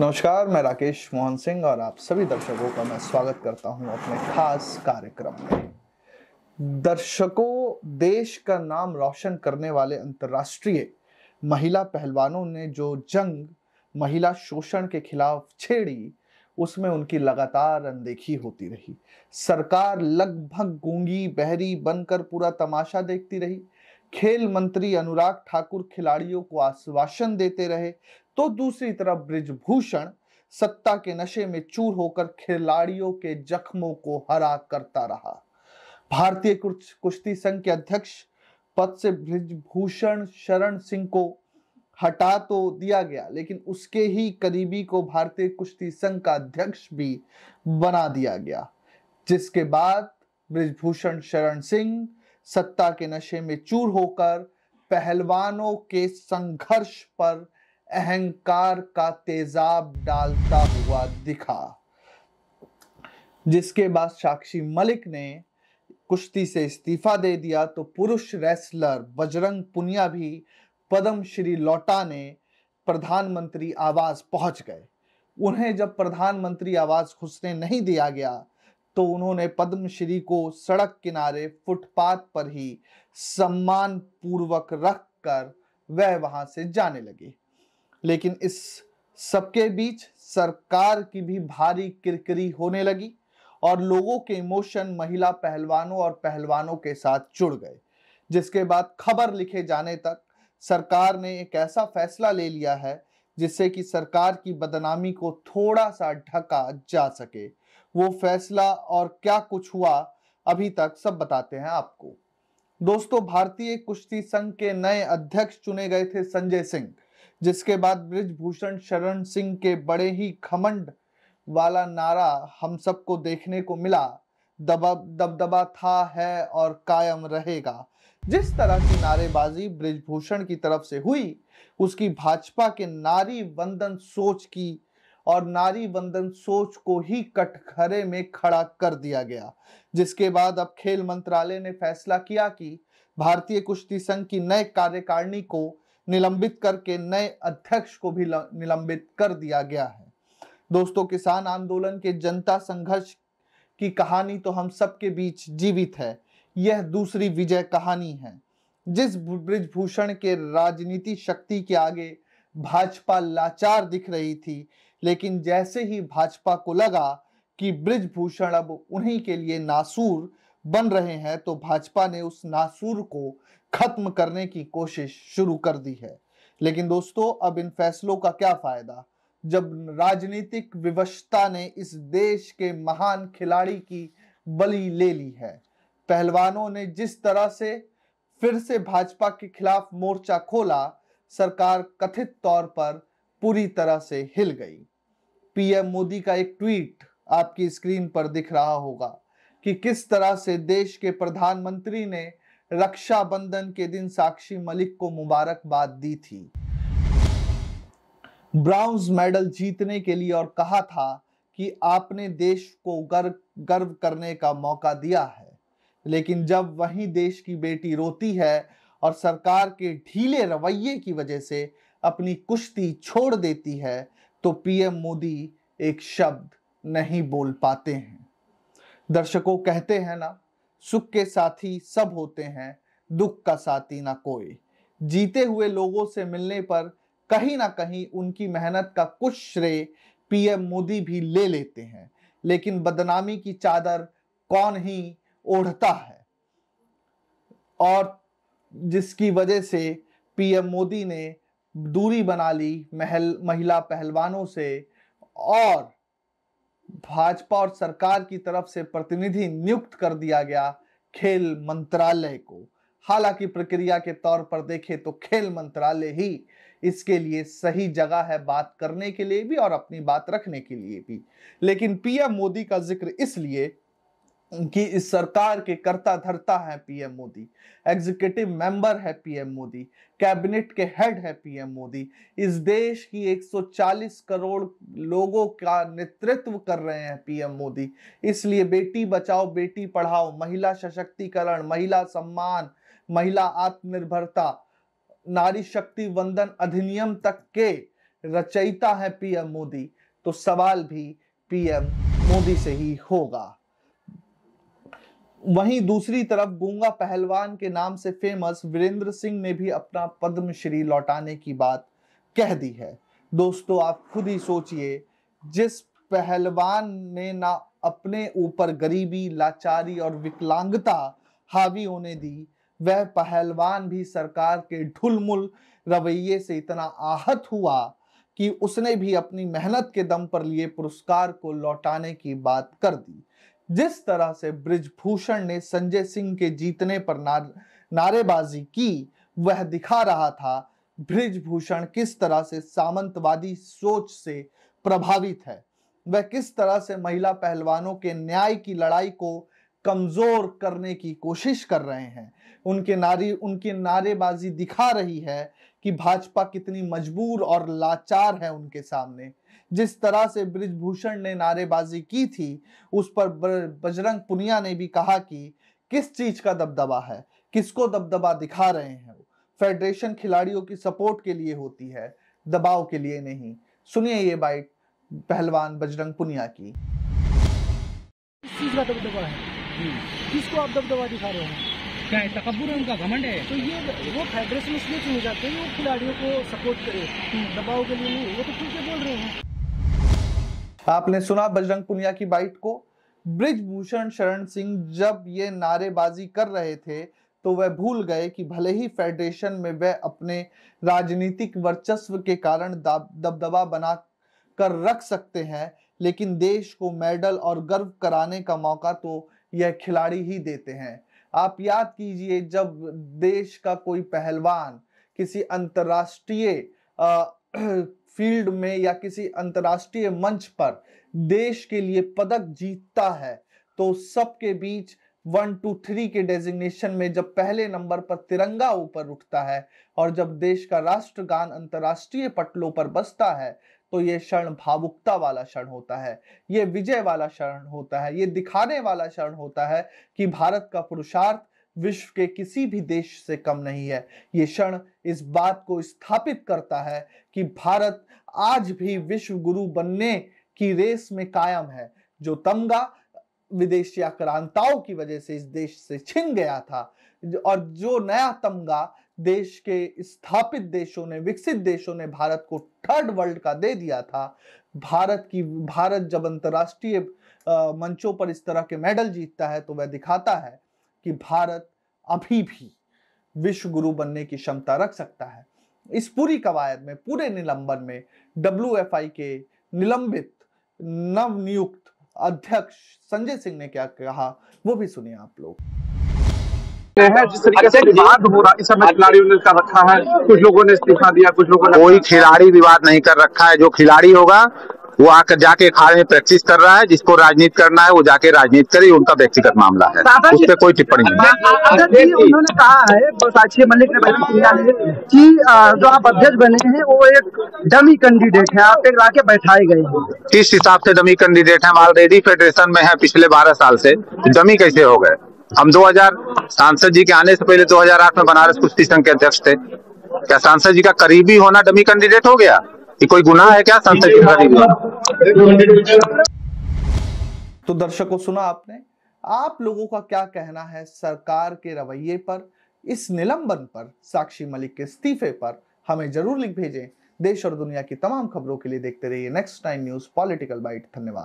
नमस्कार मैं राकेश मोहन सिंह और आप सभी दर्शकों का मैं स्वागत करता हूं अपने खास कार्यक्रम में दर्शकों देश का नाम रोशन करने वाले अंतर्राष्ट्रीय महिला पहलवानों ने जो जंग महिला शोषण के खिलाफ छेड़ी उसमें उनकी लगातार अनदेखी होती रही सरकार लगभग गूंगी बहरी बनकर पूरा तमाशा देखती रही खेल मंत्री अनुराग ठाकुर खिलाड़ियों को आश्वासन देते रहे तो दूसरी तरफ ब्रिजभूषण सत्ता के नशे में चूर होकर खिलाड़ियों के जख्मों को हरा करता रहा भारतीय कुश्ती संघ के अध्यक्ष पद से ब्रिजभूषण शरण सिंह को हटा तो दिया गया लेकिन उसके ही करीबी को भारतीय कुश्ती संघ का अध्यक्ष भी बना दिया गया जिसके बाद ब्रिजभूषण शरण सिंह सत्ता के नशे में चूर होकर पहलवानों के संघर्ष पर अहंकार का तेजाब डालता हुआ दिखा जिसके बाद साक्षी मलिक ने कुश्ती से इस्तीफा दे दिया तो पुरुष रेसलर बजरंग पुनिया भी पद्मश्री श्री लौटा ने प्रधानमंत्री आवास पहुंच गए उन्हें जब प्रधानमंत्री आवास घुसने नहीं दिया गया तो उन्होंने पद्मश्री को सड़क किनारे फुटपाथ पर ही सम्मान पूर्वक रख कर वह वहां से जाने लगे लेकिन इस सबके बीच सरकार की भी भारी किरकिरी होने लगी और लोगों के इमोशन महिला पहलवानों और पहलवानों के साथ जुड़ गए जिसके बाद खबर लिखे जाने तक सरकार ने एक ऐसा फैसला ले लिया है जिससे कि सरकार की बदनामी को थोड़ा सा ढका जा सके वो फैसला और क्या कुछ हुआ अभी तक सब बताते हैं आपको दोस्तों भारतीय कुश्ती संघ के नए अध्यक्ष चुने गए थे संजय सिंह जिसके बाद ब्रिजभूषण शरण सिंह के बड़े ही खमंड वाला नारा हम सबको देखने को मिला दबा दबदबा था है और कायम रहेगा जिस तरह की नारेबाजी ब्रिजभूषण की तरफ से हुई उसकी भाजपा के नारी वंदन सोच की और नारी बंधन सोच को ही कटघरे में खड़ा कर दिया गया जिसके बाद अब खेल मंत्रालय ने फैसला किया कि भारतीय कुश्ती संघ की नए कार्यकारिणी को निलंबित करके नए अध्यक्ष को भी निलंबित कर दिया गया है दोस्तों किसान आंदोलन के जनता संघर्ष की कहानी तो हम सबके बीच जीवित है यह दूसरी विजय कहानी है जिस ब्रिजभूषण के राजनीति शक्ति के आगे भाजपा लाचार दिख रही थी लेकिन जैसे ही भाजपा को लगा कि ब्रिजभूषण अब उन्हीं के लिए नासूर बन रहे हैं तो भाजपा ने उस नासूर को खत्म करने की कोशिश शुरू कर दी है लेकिन दोस्तों अब इन फैसलों का क्या फायदा जब राजनीतिक विवशता ने इस देश के महान खिलाड़ी की बलि ले ली है पहलवानों ने जिस तरह से फिर से भाजपा के खिलाफ मोर्चा खोला सरकार कथित तौर पर पूरी तरह से हिल गई पीएम मोदी का एक ट्वीट आपकी स्क्रीन पर दिख रहा होगा कि किस तरह से देश के प्रधानमंत्री ने रक्षाबंधन के दिन साक्षी मलिक को मुबारकबाद दी थी ब्राउन्स मेडल जीतने के लिए और कहा था कि आपने देश को गर्व गर्व करने का मौका दिया है लेकिन जब वही देश की बेटी रोती है और सरकार के ढीले रवैये की वजह से अपनी कुश्ती छोड़ देती है तो पीएम मोदी एक शब्द नहीं बोल पाते हैं दर्शकों कहते हैं ना सुख के साथी सब होते हैं दुख का साथी ना कोई जीते हुए लोगों से मिलने पर कहीं ना कहीं उनकी मेहनत का कुछ श्रेय पीएम मोदी भी ले लेते हैं लेकिन बदनामी की चादर कौन ही ओढ़ता है और जिसकी वजह से पीएम मोदी ने दूरी बना ली महल महिला पहलवानों से और भाजपा और सरकार की तरफ से प्रतिनिधि नियुक्त कर दिया गया खेल मंत्रालय को हालांकि प्रक्रिया के तौर पर देखें तो खेल मंत्रालय ही इसके लिए सही जगह है बात करने के लिए भी और अपनी बात रखने के लिए भी लेकिन पीएम मोदी का जिक्र इसलिए कि इस सरकार के कर्ता धरता है पीएम मोदी एग्जीक्यूटिव मेंबर है पीएम मोदी कैबिनेट के हेड है पीएम मोदी इस देश की 140 करोड़ लोगों का नेतृत्व कर रहे हैं पीएम मोदी इसलिए बेटी बचाओ बेटी पढ़ाओ महिला सशक्तिकरण महिला सम्मान महिला आत्मनिर्भरता नारी शक्ति वंदन अधिनियम तक के रचयिता है पीएम मोदी तो सवाल भी पीएम मोदी से ही होगा वहीं दूसरी तरफ गूंगा पहलवान के नाम से फेमस वीरेंद्र सिंह ने भी अपना पद्मश्री लौटाने की बात कह दी है दोस्तों आप खुद ही सोचिए जिस पहलवान ने ना अपने ऊपर गरीबी लाचारी और विकलांगता हावी होने दी वह पहलवान भी सरकार के ढुलमुल रवैये से इतना आहत हुआ कि उसने भी अपनी मेहनत के दम पर लिए पुरस्कार को लौटाने की बात कर दी जिस तरह से ब्रिजभूषण ने संजय सिंह के जीतने पर नारेबाजी की वह दिखा रहा था ब्रिजभूषण किस तरह से सामंतवादी सोच से प्रभावित है वह किस तरह से महिला पहलवानों के न्याय की लड़ाई को कमजोर करने की कोशिश कर रहे हैं उनके नारी उनकी नारेबाजी दिखा रही है कि भाजपा कितनी मजबूर और लाचार है उनके सामने जिस तरह से ब्रिजभूषण ने नारेबाजी की थी उस पर बजरंग पुनिया ने भी कहा कि किस चीज का दबदबा है किसको दबदबा दिखा रहे हैं फेडरेशन खिलाड़ियों की सपोर्ट के लिए होती है दबाव के लिए नहीं सुनिए ये बाइट पहलवान बजरंग पुनिया की किस चीज का दबदबा है किसको आप दबदबा दिखा रहे हैं क्या है तकबर है उनका घमंड है तो ये वो फेडरेशन इसलिए चुने जाते हैं वो खिलाड़ियों को सपोर्ट करे हम्म। दबाव के लिए नहीं वो तो खुल बोल रहे हैं आपने सुना बजरंग पुनिया की बाइट को ब्रिजभूषण शरण सिंह जब ये नारेबाजी कर रहे थे तो वह भूल गए कि भले ही फेडरेशन में वह अपने राजनीतिक वर्चस्व के कारण दबदबा बना कर रख सकते हैं लेकिन देश को मेडल और गर्व कराने का मौका तो यह खिलाड़ी ही देते हैं आप याद कीजिए जब देश का कोई पहलवान किसी अंतर्राष्ट्रीय फील्ड में या किसी अंतर्राष्ट्रीय मंच पर देश के लिए पदक जीतता है तो सबके बीच वन टू थ्री के डेजिग्नेशन में जब पहले नंबर पर तिरंगा ऊपर उठता है और जब देश का राष्ट्रगान अंतर्राष्ट्रीय पटलों पर बसता है तो ये क्षण भावुकता वाला क्षण होता है ये विजय वाला क्षण होता है ये दिखाने वाला क्षण होता है कि भारत का पुरुषार्थ विश्व के किसी भी देश से कम नहीं है ये क्षण इस बात को स्थापित करता है कि भारत आज भी विश्व गुरु बनने की रेस में कायम है जो तमगा विदेशी आक्रांताओं की वजह से इस देश से छिन गया था और जो नया तमगा देश के स्थापित देशों ने विकसित देशों ने भारत को थर्ड वर्ल्ड का दे दिया था भारत की भारत जब अंतर्राष्ट्रीय मंचों पर इस तरह के मेडल जीतता है तो वह दिखाता है कि भारत अभी भी विश्व गुरु बनने की क्षमता रख सकता है इस पूरी कवायद में पूरे निलंबन में डब्ल्यू के निलंबित नवनियुक्त अध्यक्ष संजय सिंह ने क्या कहा वो भी सुनिए आप लोग है जिस तरीके से विवाद हो रहा है कुछ लोगों ने इस्तीफा दिया कुछ लोगों ने कोई खिलाड़ी विवाद नहीं कर रखा है जो खिलाड़ी होगा वो आकर जाके अखाड़े में प्रैक्टिस कर रहा है जिसको राजनीति करना है वो जाके राजनीति करे उनका व्यक्तिगत मामला है उस पर कोई टिप्पणी नहीं उन्होंने कहा है साक्षी ने कि जो आप अध्यक्ष बने हैं वो एक डमी कैंडिडेट है आप एक लाके बैठाए गए किस हिसाब से डमी कैंडिडेट है ऑलरेडी फेडरेशन में है पिछले बारह साल से डमी कैसे हो गए हम 2000 सांसद जी के आने से पहले 2008 में बनारस कुश्ती संघ के अध्यक्ष थे क्या सांसद जी का करीबी होना डमी कैंडिडेट हो गया ये कोई गुनाह है क्या संसद तो दर्शकों सुना आपने आप लोगों का क्या कहना है सरकार के रवैये पर इस निलंबन पर साक्षी मलिक के इस्तीफे पर हमें जरूर लिख भेजें देश और दुनिया की तमाम खबरों के लिए देखते रहिए next time news political byte धन्यवाद